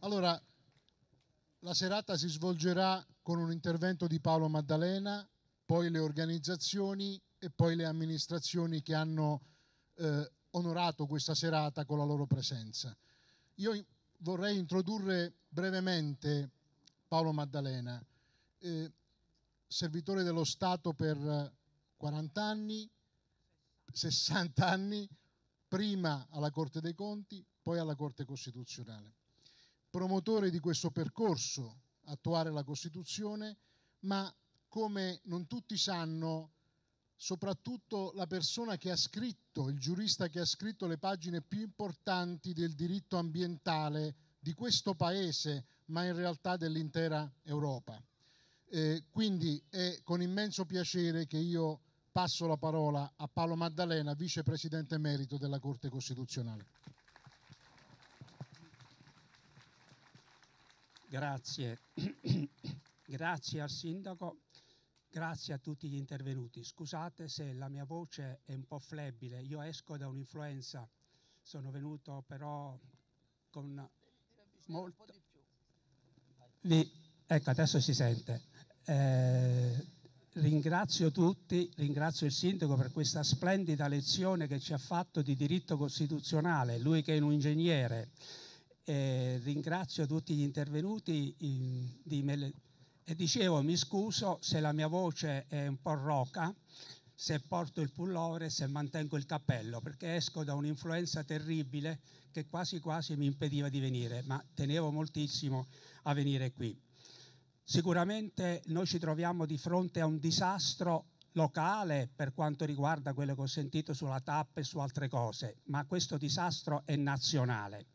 Allora, la serata si svolgerà con un intervento di Paolo Maddalena, poi le organizzazioni e poi le amministrazioni che hanno eh, onorato questa serata con la loro presenza. Io vorrei introdurre brevemente Paolo Maddalena, eh, servitore dello Stato per 40 anni, 60 anni, prima alla Corte dei Conti, poi alla Corte Costituzionale promotore di questo percorso, attuare la Costituzione, ma come non tutti sanno, soprattutto la persona che ha scritto, il giurista che ha scritto le pagine più importanti del diritto ambientale di questo Paese, ma in realtà dell'intera Europa. Eh, quindi è con immenso piacere che io passo la parola a Paolo Maddalena, vicepresidente emerito della Corte Costituzionale. Grazie. grazie al Sindaco, grazie a tutti gli intervenuti. Scusate se la mia voce è un po' flebile, io esco da un'influenza, sono venuto però con molto... Vi... Ecco, adesso si sente. Eh, ringrazio tutti, ringrazio il Sindaco per questa splendida lezione che ci ha fatto di diritto costituzionale, lui che è un ingegnere eh, ringrazio tutti gli intervenuti. In, di me, e dicevo, mi scuso se la mia voce è un po' roca, se porto il pullover, se mantengo il cappello, perché esco da un'influenza terribile che quasi quasi mi impediva di venire, ma tenevo moltissimo a venire qui. Sicuramente noi ci troviamo di fronte a un disastro locale per quanto riguarda quello che ho sentito sulla TAP e su altre cose, ma questo disastro è nazionale.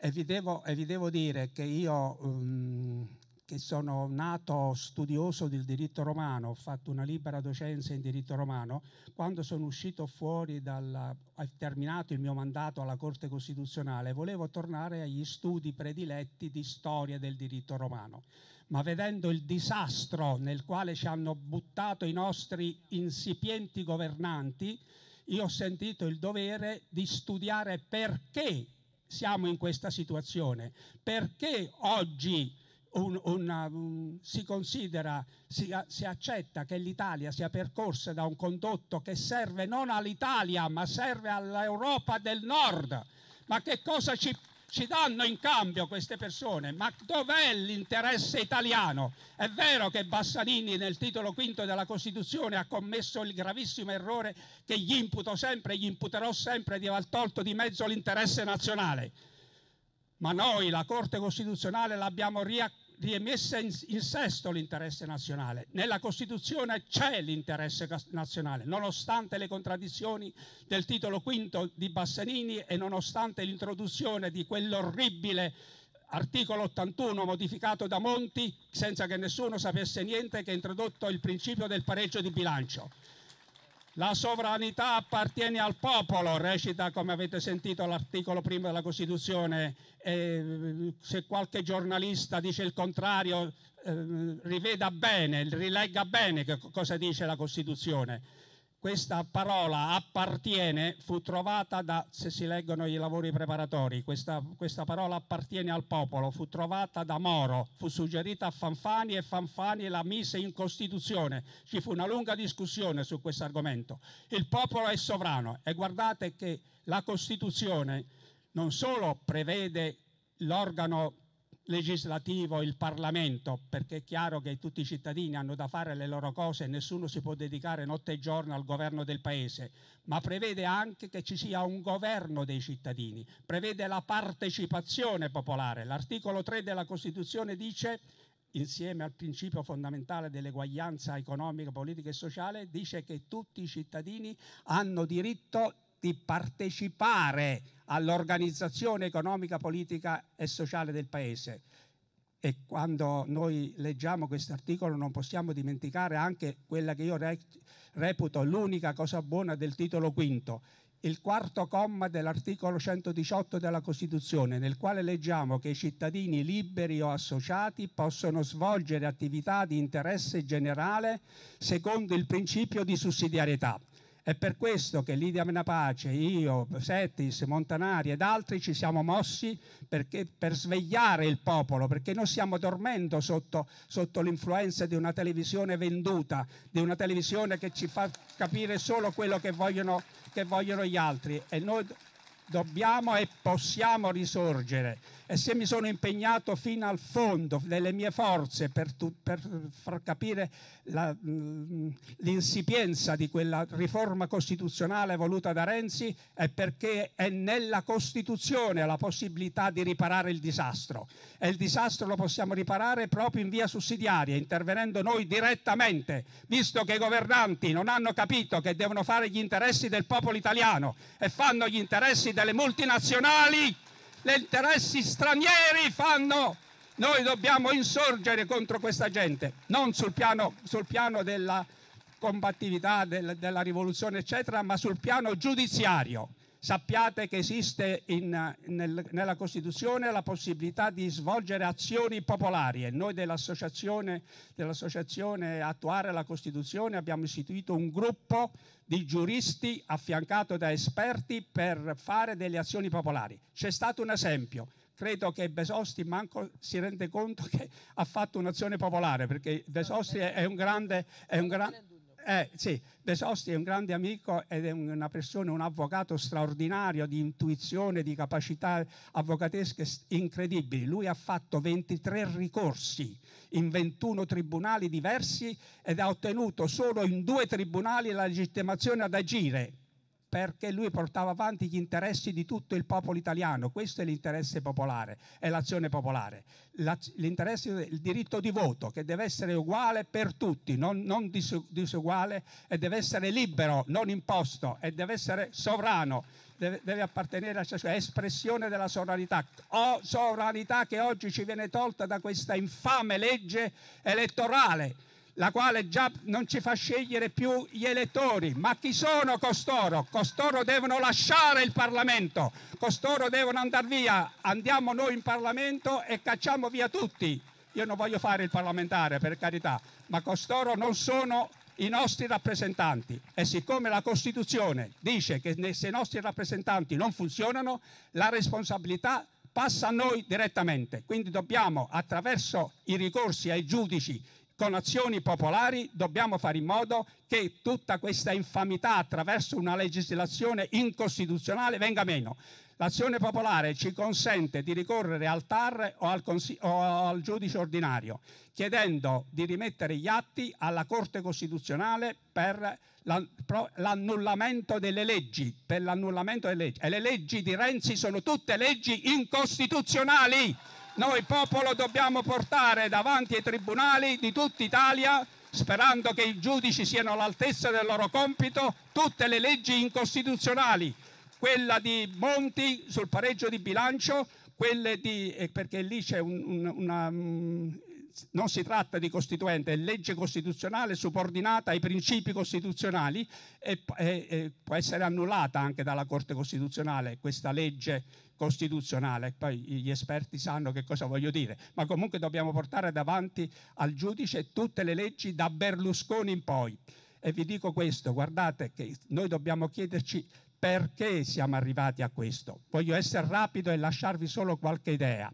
E vi devo, e vi devo dire che io, um, che sono nato studioso del diritto romano, ho fatto una libera docenza in diritto romano, quando sono uscito fuori dal... terminato il mio mandato alla Corte Costituzionale, volevo tornare agli studi prediletti di storia del diritto romano ma vedendo il disastro nel quale ci hanno buttato i nostri insipienti governanti, io ho sentito il dovere di studiare perché siamo in questa situazione? Perché oggi un, una, un, um, si considera, si, si, accetta che l'Italia sia percorsa da un condotto che serve non all'Italia ma serve all'Europa del Nord? Ma che cosa ci ci danno in cambio queste persone, ma dov'è l'interesse italiano? È vero che Bassanini nel titolo quinto della Costituzione ha commesso il gravissimo errore che gli imputo sempre e gli imputerò sempre di aver tolto di mezzo l'interesse nazionale, ma noi la Corte Costituzionale l'abbiamo riaccontata riemessa in, in sesto l'interesse nazionale. Nella Costituzione c'è l'interesse nazionale, nonostante le contraddizioni del titolo quinto di Bassanini e nonostante l'introduzione di quell'orribile articolo 81 modificato da Monti senza che nessuno sapesse niente che ha introdotto il principio del pareggio di bilancio. La sovranità appartiene al popolo, recita come avete sentito l'articolo primo della Costituzione. Eh, se qualche giornalista dice il contrario, eh, riveda bene, rilegga bene cosa dice la Costituzione questa parola appartiene fu trovata da, se si leggono i lavori preparatori, questa, questa, parola appartiene al popolo, fu trovata da Moro, fu suggerita a Fanfani e Fanfani la mise in Costituzione. Ci fu una lunga discussione su questo argomento. Il popolo è sovrano e guardate che la Costituzione non solo prevede l'organo legislativo, il Parlamento, perché è chiaro che tutti i cittadini hanno da fare le loro cose e nessuno si può dedicare notte e giorno al governo del Paese, ma prevede anche che ci sia un governo dei cittadini, prevede la partecipazione popolare. L'articolo 3 della Costituzione dice insieme al principio fondamentale dell'eguaglianza economica, politica e sociale, dice che tutti i cittadini hanno diritto di partecipare all'organizzazione economica, politica e sociale del Paese. E quando noi leggiamo questo articolo non possiamo dimenticare anche quella che io reputo l'unica cosa buona del titolo quinto, il quarto comma dell'articolo 118 della Costituzione, nel quale leggiamo che i cittadini liberi o associati possono svolgere attività di interesse generale secondo il principio di sussidiarietà. È per questo che Lidia Menapace, io, Settis, Montanari ed altri ci siamo mossi perché, per svegliare il popolo, perché noi stiamo dormendo sotto, sotto l'influenza di una televisione venduta, di una televisione che ci fa capire solo quello che vogliono, che vogliono gli altri. E noi dobbiamo e possiamo risorgere e se mi sono impegnato fino al fondo delle mie forze per, tu, per far capire la, mm, l'insipienza di quella riforma costituzionale voluta da Renzi è perché è nella Costituzione la possibilità di riparare il disastro e il disastro lo possiamo riparare proprio in via sussidiaria, intervenendo noi direttamente, visto che i governanti non hanno capito che devono fare gli interessi del popolo italiano e fanno gli interessi delle multinazionali, gli interessi stranieri fanno. Noi dobbiamo insorgere contro questa gente, non sul piano, sul piano della combattività, del, della rivoluzione, eccetera, ma sul piano giudiziario sappiate che esiste in, nel, nella Costituzione la possibilità di svolgere azioni popolari e noi dell'associazione, dell'associazione Attuare la Costituzione abbiamo istituito un gruppo di giuristi affiancato da esperti per fare delle azioni popolari. C'è stato un esempio, credo che Besosti manco si rende conto che ha fatto un'azione popolare, perché Besosti è un grande... È un gran... Eh, sì, Besosti è un grande amico ed è una persona, un avvocato straordinario di intuizione, di capacità avvocatesche incredibili. Lui ha fatto 23 ricorsi in 21 tribunali diversi ed ha ottenuto solo in due tribunali la legittimazione ad agire perché lui portava avanti gli interessi di tutto il popolo italiano. Questo è l'interesse popolare, è l'azione popolare. L'interesse, il diritto di voto che deve essere uguale per tutti, non, non disuguale, e deve essere libero, non imposto, e deve essere sovrano. Deve, deve, appartenere a ciascuno, è espressione della sovranità, o sovranità che oggi ci viene tolta da questa infame legge elettorale la quale già non ci fa scegliere più gli elettori. Ma chi sono costoro? Costoro devono lasciare il Parlamento, costoro devono andare via. Andiamo noi in Parlamento e cacciamo via tutti. Io non voglio fare il parlamentare, per carità, ma costoro non sono i nostri rappresentanti e siccome la Costituzione dice che se i nostri rappresentanti non funzionano, la responsabilità passa a noi direttamente. Quindi dobbiamo, attraverso i ricorsi ai giudici, con azioni popolari dobbiamo fare in modo che tutta questa infamità attraverso una legislazione incostituzionale venga meno. L'azione popolare ci consente di ricorrere al TAR o al, consi- o al giudice ordinario, chiedendo di rimettere gli atti alla Corte Costituzionale per l'annullamento delle leggi, per l'annullamento delle leggi. E le leggi di Renzi sono tutte leggi incostituzionali. Noi popolo dobbiamo portare davanti ai tribunali di tutta Italia, sperando che i giudici siano all'altezza del loro compito, tutte le leggi incostituzionali, quella di Monti sul pareggio di bilancio, quelle di, eh, perché lì c'è un, un, una, mm, non si tratta di costituente, è legge costituzionale subordinata ai principi costituzionali e, e, e può essere annullata anche dalla Corte Costituzionale questa legge costituzionale. Poi gli esperti sanno che cosa voglio dire, ma comunque dobbiamo portare davanti al giudice tutte le leggi da Berlusconi in poi. E vi dico questo, guardate che noi dobbiamo chiederci perché siamo arrivati a questo. Voglio essere rapido e lasciarvi solo qualche idea.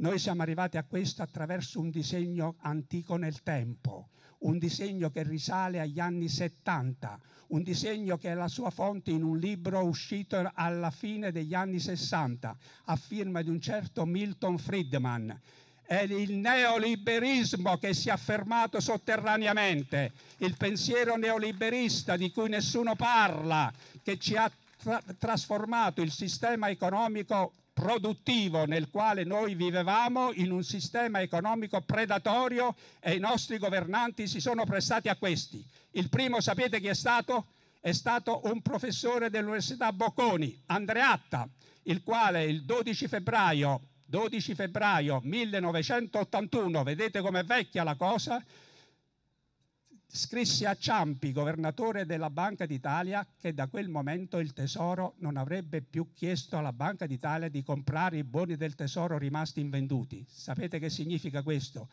Noi siamo arrivati a questo attraverso un disegno antico nel tempo, un disegno che risale agli anni 70, un disegno che ha la sua fonte in un libro uscito alla fine degli anni 60, a firma di un certo Milton Friedman. È il neoliberismo che si è affermato sotterraneamente, il pensiero neoliberista di cui nessuno parla, che ci ha tra- trasformato il sistema economico produttivo nel quale noi vivevamo in un sistema economico predatorio e i nostri governanti si sono prestati a questi. Il primo sapete chi è stato? È stato un professore dell'Università Bocconi, Andreatta, il quale il 12 febbraio, 12 febbraio 1981, vedete com'è vecchia la cosa, scrisse a Ciampi, governatore della Banca d'Italia, che da quel momento il Tesoro non avrebbe più chiesto alla Banca d'Italia di comprare i buoni del Tesoro rimasti invenduti. Sapete che significa questo?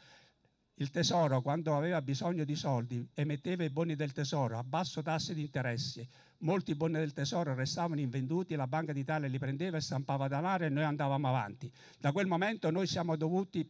Il Tesoro, quando aveva bisogno di soldi, emetteva i buoni del Tesoro a basso tasso di interesse. Molti buoni del Tesoro restavano invenduti, la Banca d'Italia li prendeva e stampava denaro e noi andavamo avanti. Da quel momento noi siamo dovuti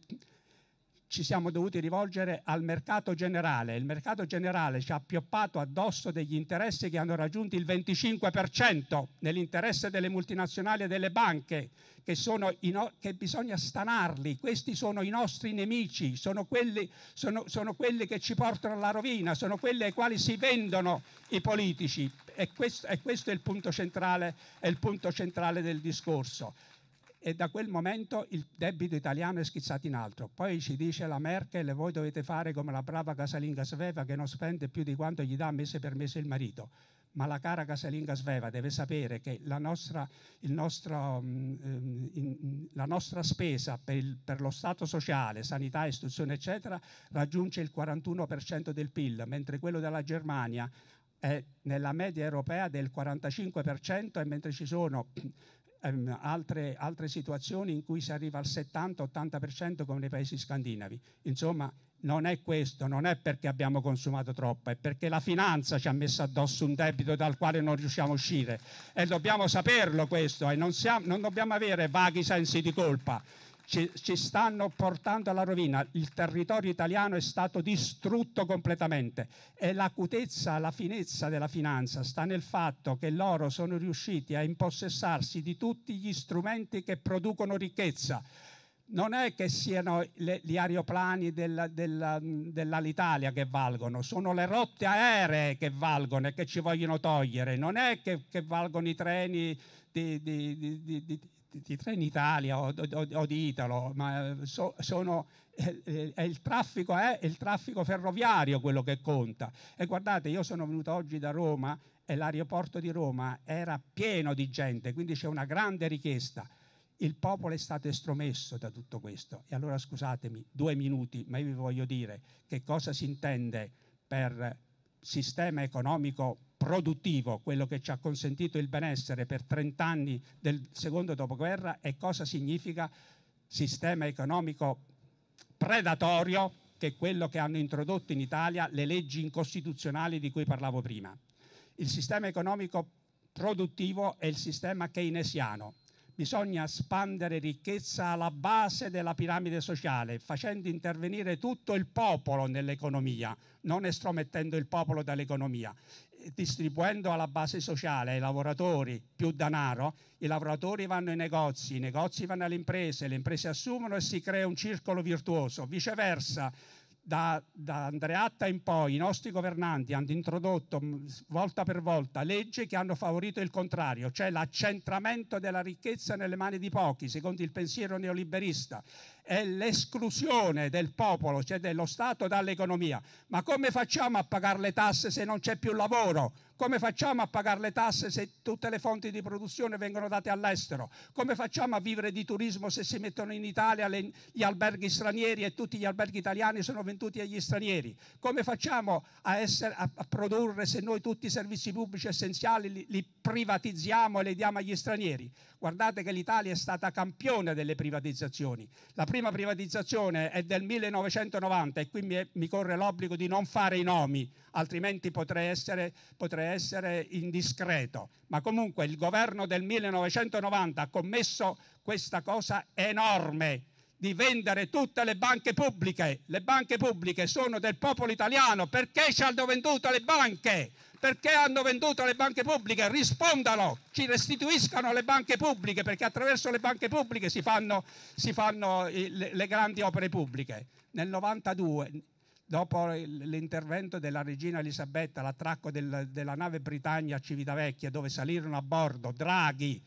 ci siamo dovuti rivolgere al mercato generale. Il mercato generale ci ha pioppato addosso degli interessi che hanno raggiunto il 25% nell'interesse delle multinazionali e delle banche, che, no- che bisogna stanarli. Questi sono i nostri nemici, sono quelli, sono, sono quelli, che ci portano alla rovina, sono quelli ai quali si vendono i politici. E questo, e questo è, il è il punto centrale del discorso e da quel momento il debito italiano è schizzato in alto. Poi ci dice la Merkel, voi dovete fare come la brava casalinga Sveva che non spende più di quanto gli dà mese per mese il marito. Ma la cara casalinga Sveva deve sapere che la nostra, nostro, um, in, la nostra spesa per, il, per lo Stato sociale, sanità, istruzione, eccetera, raggiunge il 41% del PIL, mentre quello della Germania è nella media europea del 45% e mentre ci sono ehm, altre, altre situazioni in cui si arriva al 70-80% come nei paesi scandinavi. Insomma, non è questo, non è perché abbiamo consumato troppo, è perché la finanza ci ha messo addosso un debito dal quale non riusciamo a uscire e dobbiamo saperlo questo e non, siamo, non dobbiamo avere vaghi sensi di colpa ci, ci stanno portando alla rovina. Il territorio italiano è stato distrutto completamente e l'acutezza, la finezza della finanza sta nel fatto che loro sono riusciti a impossessarsi di tutti gli strumenti che producono ricchezza non è che siano le, gli aeroplani della, della, dell'Alitalia che valgono, sono le rotte aeree che valgono e che ci vogliono togliere, non è che, che valgono i treni di, di, di, di Trenitalia o, o, o di Italo, ma eh, so, sono, eh, eh, il traffico, è il traffico ferroviario quello che conta. E guardate, io sono venuto oggi da Roma e l'aeroporto di Roma era pieno di gente, quindi c'è una grande richiesta. Il popolo è stato estromesso da tutto questo. E allora scusatemi, due minuti, ma io vi voglio dire che cosa si intende per sistema economico produttivo, quello che ci ha consentito il benessere per 30 anni del secondo dopoguerra e cosa significa sistema economico predatorio che è quello che hanno introdotto in Italia le leggi incostituzionali di cui parlavo prima. Il sistema economico produttivo è il sistema keynesiano. Bisogna espandere ricchezza alla base della piramide sociale, facendo intervenire tutto il popolo nell'economia, non estromettendo il popolo dall'economia distribuendo alla base sociale, ai lavoratori, più denaro, i lavoratori vanno ai negozi, i negozi vanno alle imprese, le imprese assumono e si crea un circolo virtuoso. Viceversa, da, da, Andreatta in poi i nostri governanti hanno introdotto mm, volta per volta leggi che hanno favorito il contrario, cioè l'accentramento della ricchezza nelle mani di pochi, secondo il pensiero neoliberista è l'esclusione del popolo, cioè dello Stato dall'economia. Ma come facciamo a pagare le tasse se non c'è più lavoro? Come facciamo a pagare le tasse se tutte le fonti di produzione vengono date all'estero? Come facciamo a vivere di turismo se si mettono in Italia le, gli alberghi stranieri e tutti gli alberghi italiani sono venduti agli stranieri? Come facciamo a, essere, a, a produrre se noi tutti i servizi pubblici essenziali li, li privatizziamo e li diamo agli stranieri? Guardate che l'Italia è stata campione delle privatizzazioni. La prima prima privatizzazione è del 1990 e qui mi, mi corre l'obbligo di non fare i nomi, altrimenti potrei essere, potrei essere indiscreto. Ma comunque il governo del 1990 ha commesso questa cosa enorme di vendere tutte le banche pubbliche. Le banche pubbliche sono del popolo italiano. Perché ci hanno venduto le banche? perché hanno venduto le banche pubbliche, rispondano, ci restituiscano le banche pubbliche perché attraverso le banche pubbliche si fanno, si fanno le grandi opere pubbliche. Nel 92, dopo l'intervento della regina Elisabetta, l'attracco del, della nave Britannia a Civitavecchia dove salirono a bordo Draghi,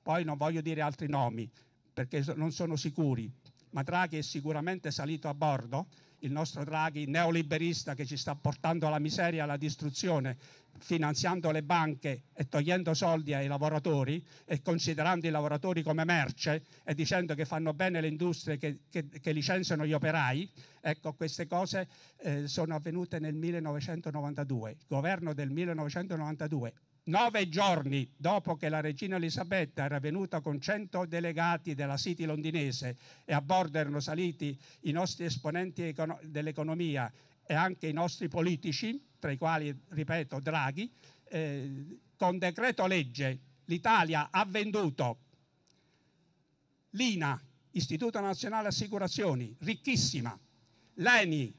poi non voglio dire altri nomi perché non sono sicuri, ma Draghi è sicuramente salito a bordo il nostro Draghi neoliberista che ci sta portando alla miseria e alla distruzione, finanziando le banche e togliendo soldi ai lavoratori e considerando i lavoratori come merce e dicendo che fanno bene le industrie che, che, che licenziano gli operai, ecco queste cose eh, sono avvenute nel 1992. Il governo del 1992 Nove giorni dopo che la regina Elisabetta era venuta con 100 delegati della City londinese e a bordo erano saliti i nostri esponenti dell'economia e anche i nostri politici, tra i quali, ripeto, Draghi, eh, con decreto legge l'Italia ha venduto l'INA, Istituto Nazionale Assicurazioni, ricchissima, l'ENI,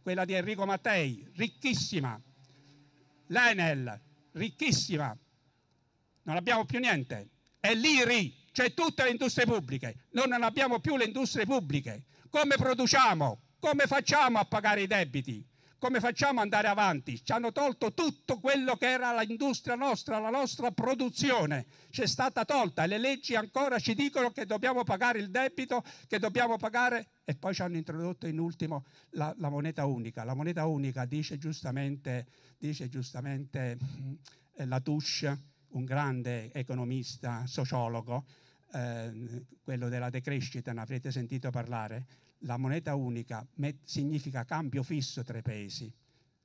quella di Enrico Mattei, ricchissima, l'ENEL, ricchissima, non abbiamo più niente. È l'IRI, c'è cioè tutte le industrie pubbliche, noi non abbiamo più le industrie pubbliche. Come produciamo? Come facciamo a pagare i debiti? Come facciamo ad andare avanti? Ci hanno tolto tutto quello che era l'industria nostra, la nostra produzione, ci è stata tolta e le leggi ancora ci dicono che dobbiamo pagare il debito, che dobbiamo pagare e poi ci hanno introdotto in ultimo la, la moneta unica. La moneta unica dice giustamente, dice giustamente eh, Latouche, un grande economista, sociologo, eh, quello della decrescita, ne avrete sentito parlare, la moneta unica significa cambio fisso tra i paesi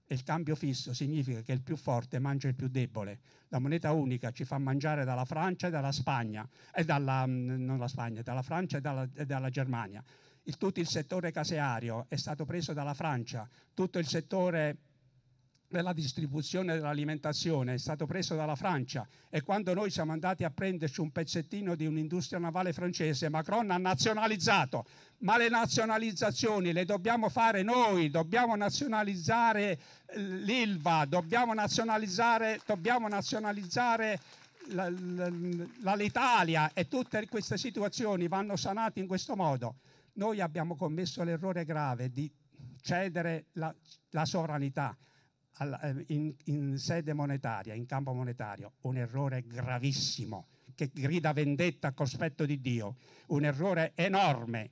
e il cambio fisso significa che il più forte mangia il più debole. La moneta unica ci fa mangiare dalla Francia e dalla Spagna, e dalla, mm, Spagna, dalla Francia e dalla, e dalla Germania. Il, tutto il settore caseario è stato preso dalla Francia, tutto il settore per la distribuzione dell'alimentazione è stato preso dalla Francia e quando noi siamo andati a prenderci un pezzettino di un'industria navale francese, Macron ha nazionalizzato. Ma le nazionalizzazioni le dobbiamo fare noi, dobbiamo nazionalizzare eh, l'ILVA, dobbiamo nazionalizzare, dobbiamo nazionalizzare l'Italia e tutte queste situazioni vanno sanate in questo modo. Noi abbiamo commesso l'errore grave di cedere la, la sovranità eh, in, in sede monetaria, in campo monetario, un errore gravissimo che grida vendetta a cospetto di Dio, un errore enorme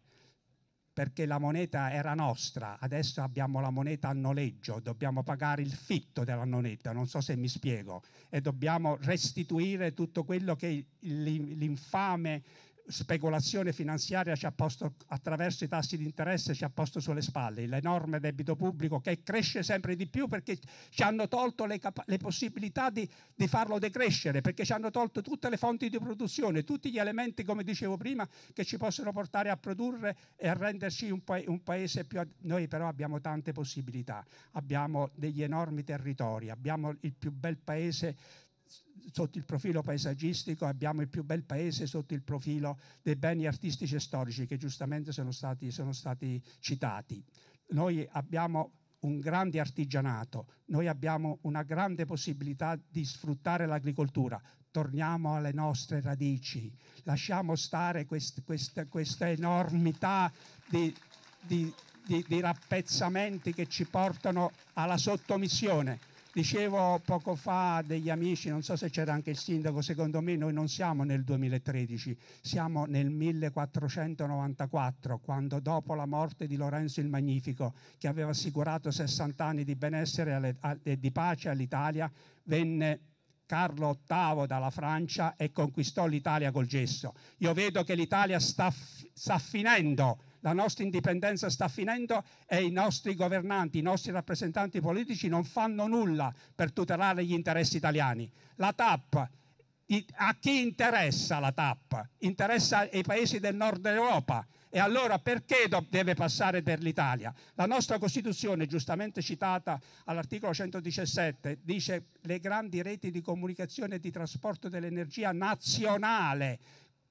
perché la moneta era nostra, adesso abbiamo la moneta a noleggio, dobbiamo pagare il fitto della moneta, non so se mi spiego, e dobbiamo restituire tutto quello che l'infame speculazione finanziaria ci ha posto attraverso i tassi di interesse ci ha posto sulle spalle l'enorme debito pubblico che cresce sempre di più perché ci hanno tolto le, capa- le possibilità di, di, farlo decrescere perché ci hanno tolto tutte le fonti di produzione tutti gli elementi come dicevo prima che ci possono portare a produrre e a renderci un, pa- un paese più ad- noi però abbiamo tante possibilità abbiamo degli enormi territori abbiamo il più bel paese sotto il profilo paesaggistico, abbiamo il più bel paese sotto il profilo dei beni artistici e storici che giustamente sono stati, sono stati citati. Noi abbiamo un grande artigianato, noi abbiamo una grande possibilità di sfruttare l'agricoltura. Torniamo alle nostre radici, lasciamo stare quest, quest, questa enormità di, di, di, di rappezzamenti che ci portano alla sottomissione Dicevo poco fa degli amici, non so se c'era anche il sindaco, secondo me noi non siamo nel 2013, siamo nel 1494, quando dopo la morte di Lorenzo il Magnifico, che aveva assicurato 60 anni di benessere e di pace all'Italia, venne Carlo VIII dalla Francia e conquistò l'Italia col gesso. Io vedo che l'Italia sta, sta finendo la nostra indipendenza sta finendo e i nostri governanti, i nostri rappresentanti politici non fanno nulla per tutelare gli interessi italiani. La TAP, a chi interessa la TAP? Interessa i paesi del nord Europa. E allora perché deve passare per l'Italia? La nostra Costituzione, giustamente citata all'articolo 117, dice le grandi reti di comunicazione e di trasporto dell'energia nazionale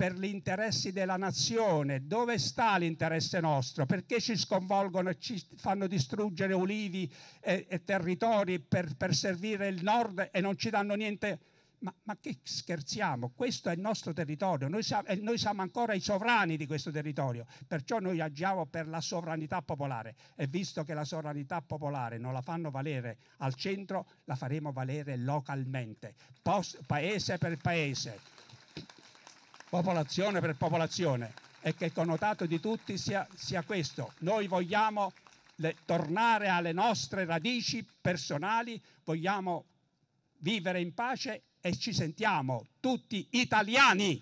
per gli interessi della nazione. Dove sta l'interesse nostro? Perché ci sconvolgono e ci fanno distruggere ulivi e, e territori per, per, servire il nord e non ci danno niente? Ma, ma che scherziamo? Questo è il nostro territorio, noi siamo, noi siamo, ancora i sovrani di questo territorio, perciò noi agiamo per la sovranità popolare e visto che la sovranità popolare non la fanno valere al centro, la faremo valere localmente, post, paese per paese popolazione per popolazione e che il connotato di tutti sia, sia questo. Noi vogliamo le, tornare alle nostre radici personali, vogliamo vivere in pace e ci sentiamo tutti italiani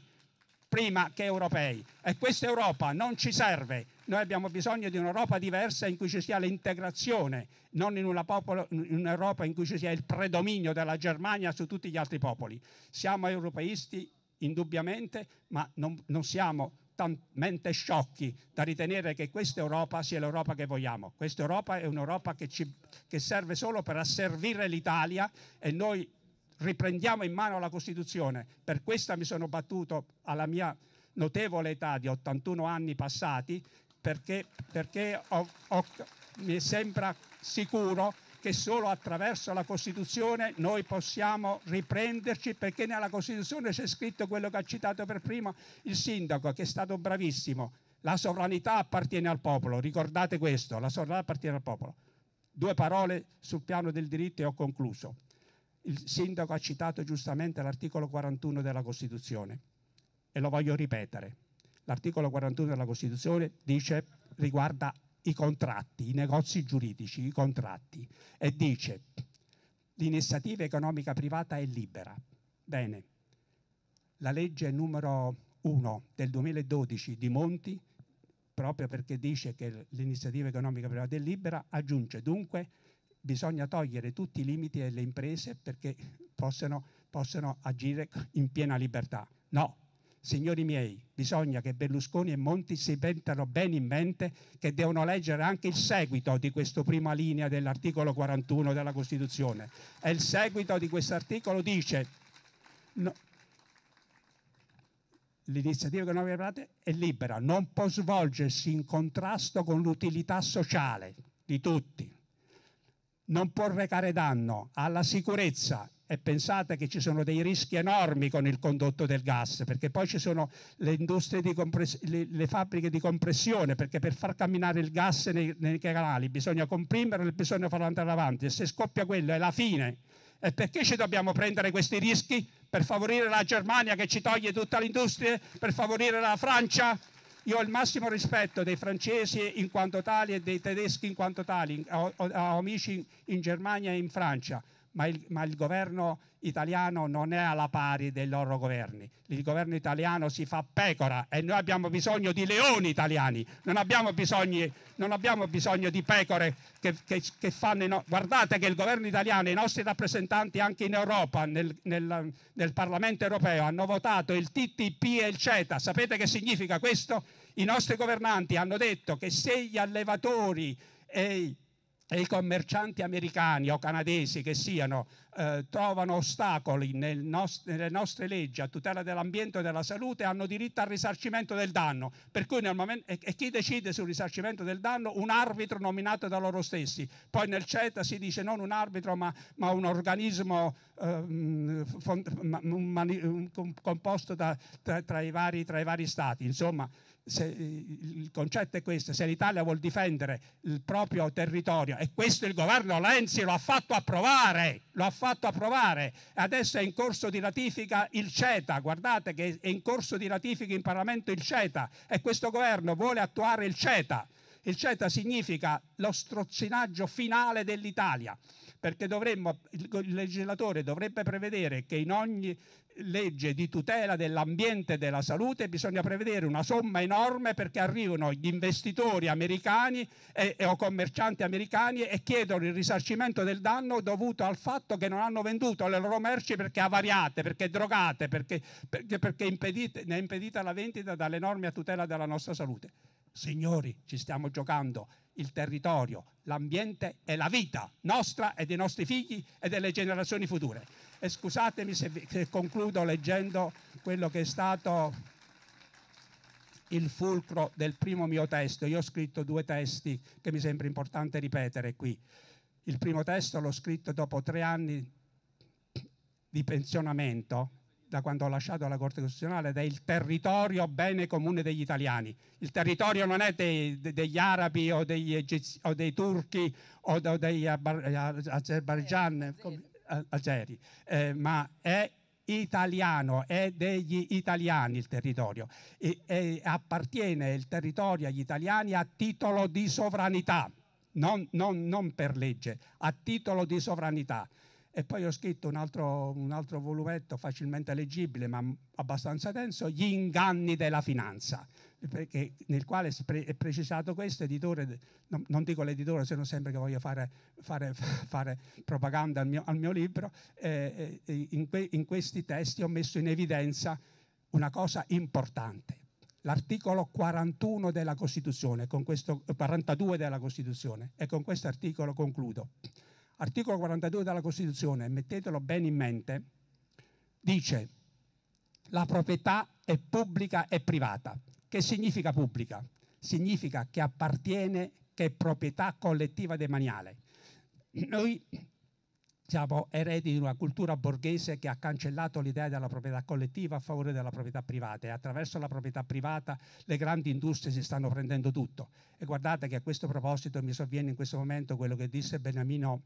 prima che europei. E questa Europa non ci serve. Noi abbiamo bisogno di un'Europa diversa in cui ci sia l'integrazione, non in, popolo, in un'Europa in cui ci sia il predominio della Germania su tutti gli altri popoli. Siamo europeisti indubbiamente, ma non, non siamo talmente sciocchi da ritenere che questa Europa sia l'Europa che vogliamo. Questa Europa è un'Europa che, ci, che serve solo per asservire l'Italia e noi riprendiamo in mano la Costituzione. Per questa mi sono battuto alla mia notevole età di 81 anni passati perché, perché ho, ho, mi sembra sicuro che solo attraverso la Costituzione noi possiamo riprenderci perché nella Costituzione c'è scritto quello che ha citato per primo il sindaco che è stato bravissimo. La sovranità appartiene al popolo, ricordate questo, la sovranità appartiene al popolo. Due parole sul piano del diritto e ho concluso. Il sindaco ha citato giustamente l'articolo 41 della Costituzione e lo voglio ripetere. L'articolo 41 della Costituzione dice riguarda i contratti, i negozi giuridici, i contratti, e dice l'iniziativa economica privata è libera. Bene, la legge numero 1 del 2012 di Monti, proprio perché dice che l'iniziativa economica privata è libera, aggiunge dunque bisogna togliere tutti i limiti alle imprese perché possano, possano agire in piena libertà. No, Signori miei, bisogna che Berlusconi e Monti si pentano bene in mente che devono leggere anche il seguito di questa prima linea dell'articolo 41 della Costituzione. E il seguito di questo articolo dice... No, l'iniziativa economica privata è libera, non può svolgersi in contrasto con l'utilità sociale di tutti, non può recare danno alla sicurezza e pensate che ci sono dei rischi enormi con il condotto del gas, perché poi ci sono le, industrie di compress- le, le fabbriche di compressione, perché per far camminare il gas nei, nei canali bisogna comprimerlo e bisogna farlo andare avanti e se scoppia quello è la fine. E perché ci dobbiamo prendere questi rischi? Per favorire la Germania che ci toglie tutta l'industria? Per favorire la Francia? Io ho il massimo rispetto dei francesi in quanto tali e dei tedeschi in quanto tali, ho, ho, ho amici in Germania e in Francia, ma il, ma il, governo italiano non è alla pari dei loro governi. Il governo italiano si fa pecora e noi abbiamo bisogno di leoni italiani, non abbiamo, bisogni, non abbiamo bisogno di pecore che, che, che fanno... No... Guardate che il governo italiano, e i nostri rappresentanti anche in Europa, nel, nel, nel Parlamento europeo, hanno votato il TTP e il CETA. Sapete che significa questo? I nostri governanti hanno detto che se gli allevatori e e i commercianti americani o canadesi che siano eh, trovano ostacoli nel nost- nelle nostre leggi a tutela dell'ambiente e della salute hanno diritto al risarcimento del danno. Per cui nel Momento, e-, e, chi decide sul risarcimento del danno? Un arbitro nominato da loro stessi. Poi nel CETA si dice non un arbitro ma, ma un organismo eh, fond- ma- mani- un composto da, tra-, tra, i vari, tra i vari stati. Insomma, se, il concetto è questo, se l'Italia vuol difendere il proprio territorio e questo il governo Lenzi lo ha fatto approvare, lo ha fatto approvare, adesso è in corso di ratifica il CETA, guardate che è in corso di ratifica in Parlamento il CETA e questo governo vuole attuare il CETA. Il CETA significa lo strozzinaggio finale dell'Italia, perché dovremmo, il legislatore dovrebbe prevedere che in ogni legge di tutela dell'ambiente e della salute bisogna prevedere una somma enorme perché arrivano gli investitori americani e, e, o commercianti americani e chiedono il risarcimento del danno dovuto al fatto che non hanno venduto le loro merci perché avariate, perché drogate, perché, perché, perché impedite, ne è impedita la vendita dalle norme a tutela della nostra salute. Signori, ci stiamo giocando il territorio, l'ambiente e la vita nostra e dei nostri figli e delle generazioni future. E scusatemi se, vi, se concludo leggendo quello che è stato il fulcro del primo mio testo. Io ho scritto due testi che mi sembra importante ripetere qui. Il primo testo l'ho scritto dopo tre anni di pensionamento da quando ho lasciato la Corte Costituzionale ed è il territorio bene comune degli italiani. Il territorio non è dei, de, degli arabi o, degli egizi, o, dei turchi o, o degli azerbaigiani, azeri, eh, ma è italiano, è degli italiani il territorio e, e appartiene il territorio agli italiani a titolo di sovranità, non, non, non per legge, a titolo di sovranità. E poi ho scritto un altro, un altro volumetto facilmente leggibile ma abbastanza denso, Gli inganni della finanza, perché, nel quale è precisato questo, editore, non, non dico l'editore se non sembra che voglio fare, fare, fare propaganda al mio, al mio libro, eh, eh, eh, in, que, in questi testi ho messo in evidenza una cosa importante, l'articolo 41 della Costituzione, con questo, 42 della Costituzione, e con questo articolo concludo articolo 42 della Costituzione, mettetelo bene in mente, dice la proprietà è pubblica e privata. Che significa pubblica? Significa che appartiene, che è proprietà collettiva demaniale. Noi siamo eredi di una cultura borghese che ha cancellato l'idea della proprietà collettiva a favore della proprietà privata e attraverso la proprietà privata le grandi industrie si stanno prendendo tutto. E guardate che a questo proposito mi sovviene in questo momento quello che disse Beniamino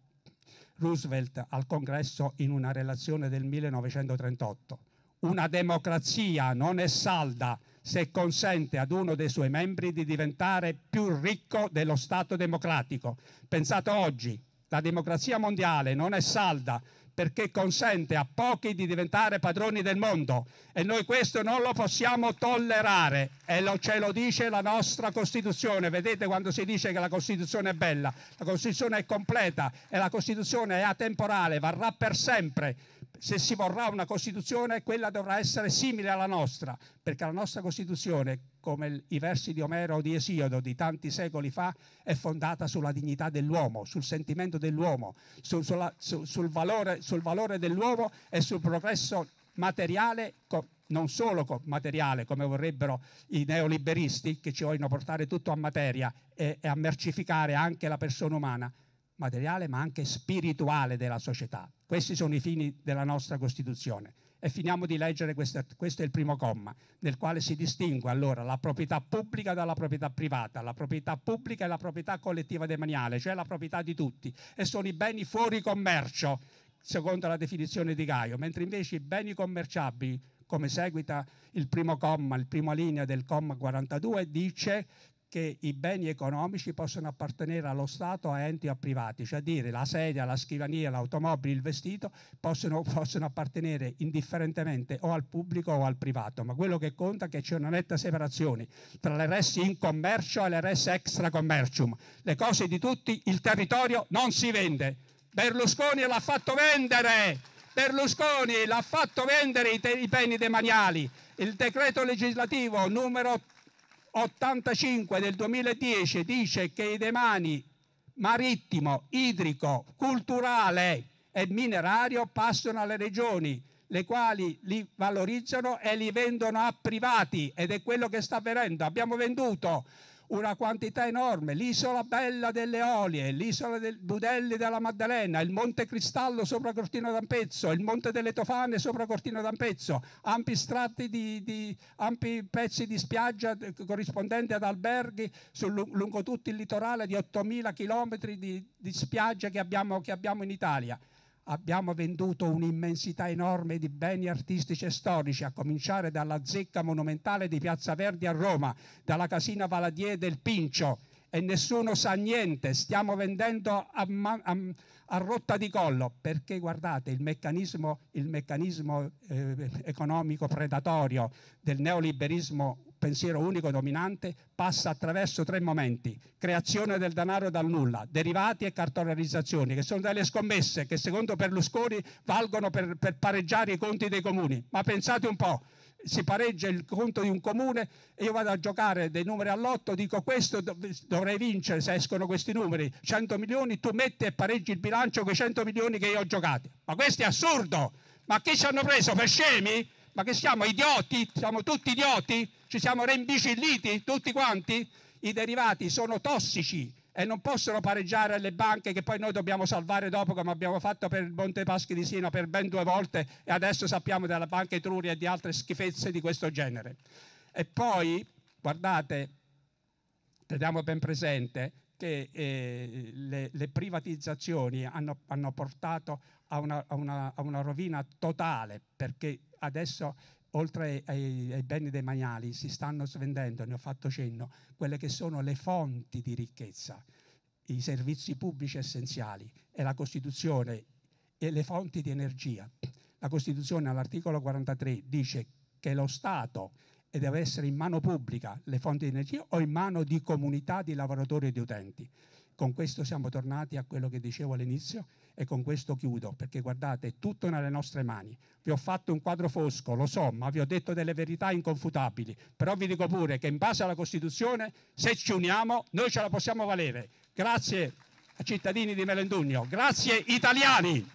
Roosevelt al congresso in una relazione del 1938. Una democrazia non è salda se consente ad uno dei suoi membri di diventare più ricco dello Stato democratico. Pensate oggi, la democrazia mondiale non è salda perché consente a pochi di diventare padroni del mondo e noi questo non lo possiamo tollerare e lo, ce lo dice la nostra Costituzione. Vedete quando si dice che la Costituzione è bella, la Costituzione è completa e la Costituzione è atemporale, varrà per sempre se si vorrà una Costituzione, quella dovrà essere simile alla nostra, perché la nostra Costituzione, come i versi di Omero o di Esiodo di tanti secoli fa, è fondata sulla dignità dell'uomo, sul sentimento dell'uomo, sul, sulla, su, sul, valore, sul valore, dell'uomo e sul progresso materiale. Co- non solo co- materiale, come vorrebbero i neoliberisti che ci vogliono portare tutto a materia e, e a mercificare anche la persona umana, materiale ma anche spirituale della società. Questi sono i fini della nostra Costituzione. E finiamo di leggere, questa, questo è il primo comma, nel quale si distingue allora la proprietà pubblica dalla proprietà privata. La proprietà pubblica è la proprietà collettiva demaniale, cioè la proprietà di tutti, e sono i beni fuori commercio, secondo la definizione di Gaio, mentre invece i beni commerciabili come seguita il primo comma, il primo linea del comma 42, dice che i beni economici possono appartenere allo Stato, a enti o a privati, cioè a dire la sedia, la scrivania, l'automobile, il vestito possono, possono, appartenere indifferentemente o al pubblico o al privato, ma quello che conta è che c'è una netta separazione tra le resti in commercio e le resti extra commercium. Le cose di tutti, il territorio non si vende. Berlusconi l'ha fatto vendere! Berlusconi l'ha fatto vendere i, te- i beni demaniali. Il decreto legislativo numero 85 del 2010 dice che i demani marittimo, idrico, culturale e minerario passano alle regioni, le quali li valorizzano e li vendono a privati ed è quello che sta avvenendo. Abbiamo venduto una quantità enorme, l'isola bella delle Olie, l'isola del Budelli della Maddalena, il Monte Cristallo sopra Cortina d'Ampezzo, il Monte delle Tofane sopra Cortina d'Ampezzo, ampi, di, di, ampi pezzi di spiaggia eh, corrispondenti ad alberghi sul, lungo tutto il litorale di 8.000 km di, di spiaggia che abbiamo, che abbiamo in Italia. Abbiamo venduto un'immensità enorme di beni artistici e storici, a cominciare dalla zecca monumentale di Piazza Verdi a Roma, dalla casina Valadier del Pincio e nessuno sa niente, stiamo vendendo a, a, a rotta di collo, perché guardate il meccanismo, il meccanismo eh, economico predatorio del neoliberismo pensiero unico dominante, passa attraverso tre momenti, creazione del denaro dal nulla, derivati e cartolarizzazioni, che sono delle scommesse che secondo Berlusconi valgono per, per pareggiare i conti dei comuni. Ma pensate un po', si pareggia il conto di un comune e io vado a giocare dei numeri all'otto, dico questo dovrei vincere se escono questi numeri, 100 milioni, tu metti e pareggi il bilancio con i 100 milioni che io ho giocato. Ma questo è assurdo! Ma chi ci hanno preso per scemi? Ma che siamo idioti? Siamo tutti idioti? Ci siamo rimbicilliti tutti quanti? I derivati sono tossici e non possono pareggiare alle banche che poi noi dobbiamo salvare dopo come abbiamo fatto per il Monte Paschi di Siena per ben due volte e adesso sappiamo della Banca Etruria e di altre schifezze di questo genere. E poi, guardate, teniamo ben presente che eh, le, le, privatizzazioni hanno, hanno portato a una, a, una, a una rovina totale perché adesso oltre ai, ai beni demaniali si stanno svendendo, ne ho fatto cenno, quelle che sono le fonti di ricchezza, i servizi pubblici essenziali e la Costituzione e le fonti di energia. La Costituzione all'articolo 43 dice che lo Stato e deve essere in mano pubblica le fonti di energia o in mano di comunità di lavoratori e di utenti. Con questo siamo tornati a quello che dicevo all'inizio e con questo chiudo, perché guardate, è tutto nelle nostre mani. Vi ho fatto un quadro fosco, lo so, ma vi ho detto delle verità inconfutabili, però vi dico pure che in base alla Costituzione, se ci uniamo, noi ce la possiamo valere. Grazie ai cittadini di Melendugno, grazie italiani.